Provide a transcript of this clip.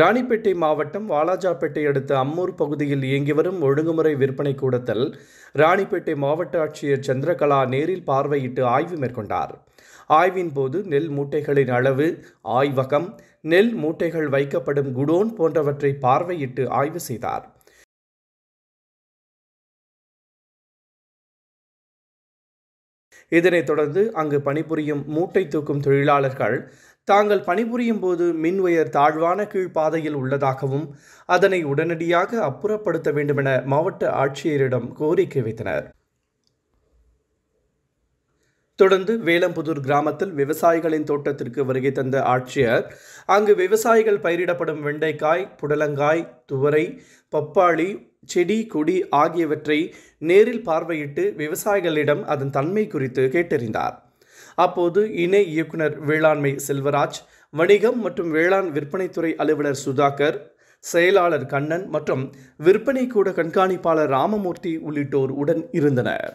ராணிப்பேட்டை மாவட்டம் வாலாஜாப்பேட்டை அடுத்த அம்மூர் பகுதியில் இயங்கி வரும் ஒழுங்குமுறை விற்பனை கூடத்தில் ராணிப்பேட்டை மாவட்ட ஆட்சியர் சந்திரகலா நேரில் பார்வையிட்டு ஆய்வு மேற்கொண்டார் ஆய்வின் போது நெல் மூட்டைகளின் அளவு ஆய்வகம் நெல் மூட்டைகள் வைக்கப்படும் குடோன் போன்றவற்றை பார்வையிட்டு ஆய்வு செய்தார் இதனைத் தொடர்ந்து அங்கு பணிபுரியும் மூட்டை தூக்கும் தொழிலாளர்கள் தாங்கள் பணிபுரியும் போது மின்வயர் தாழ்வான கீழ்ப்பாதையில் உள்ளதாகவும் அதனை உடனடியாக அப்புறப்படுத்த வேண்டுமென மாவட்ட ஆட்சியரிடம் கோரிக்கை வைத்தனர் தொடர்ந்து வேலம்புதூர் கிராமத்தில் விவசாயிகளின் தோட்டத்திற்கு வருகை தந்த ஆட்சியர் அங்கு விவசாயிகள் பயிரிடப்படும் வெண்டைக்காய் புடலங்காய் துவரை பப்பாளி செடி கொடி ஆகியவற்றை நேரில் பார்வையிட்டு விவசாயிகளிடம் அதன் தன்மை குறித்து கேட்டறிந்தார் அப்போது இணை இயக்குனர் வேளாண்மை செல்வராஜ் வணிகம் மற்றும் வேளாண் விற்பனைத்துறை அலுவலர் சுதாகர் செயலாளர் கண்ணன் மற்றும் விற்பனை கூட கண்காணிப்பாளர் ராமமூர்த்தி உள்ளிட்டோர் உடன் இருந்தனர்